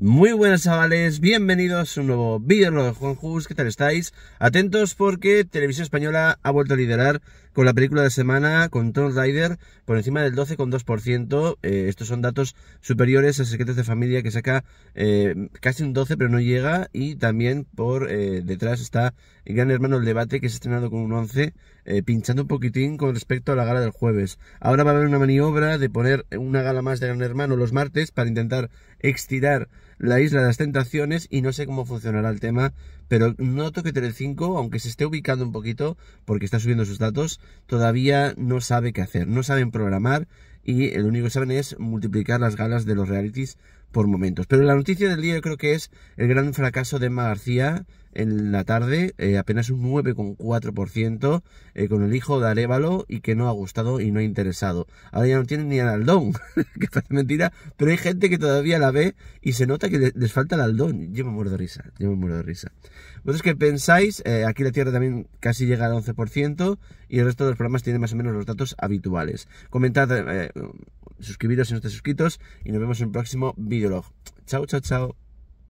Muy buenas chavales, bienvenidos a un nuevo vídeo de Juan Jus, ¿qué tal estáis? Atentos porque Televisión Española ha vuelto a liderar con la película de semana, con Troll Rider*, por encima del 12,2%. Eh, estos son datos superiores a Secretos de Familia que saca eh, casi un 12 pero no llega y también por eh, detrás está el Gran Hermano El Debate que se ha estrenado con un 11, pinchando un poquitín con respecto a la gala del jueves. Ahora va a haber una maniobra de poner una gala más de Gran Hermano los martes para intentar extirar la Isla de las Tentaciones y no sé cómo funcionará el tema, pero noto que Telecinco, aunque se esté ubicando un poquito, porque está subiendo sus datos, todavía no sabe qué hacer, no saben programar y lo único que saben es multiplicar las galas de los realities por momentos. Pero la noticia del día yo creo que es el gran fracaso de Emma García en la tarde, eh, apenas un 9,4% eh, con el hijo de Arevalo y que no ha gustado y no ha interesado. Ahora ya no tiene ni al aldón, que parece mentira, pero hay gente que todavía la ve y se nota que les falta el aldón. Yo me muero de risa, yo me muero de risa. Vosotros que pensáis, eh, aquí la Tierra también casi llega al 11% y el resto de los programas tiene más o menos los datos habituales. Comentad suscribiros si no estáis suscritos y nos vemos en el próximo videolog. Chao, chao, chao.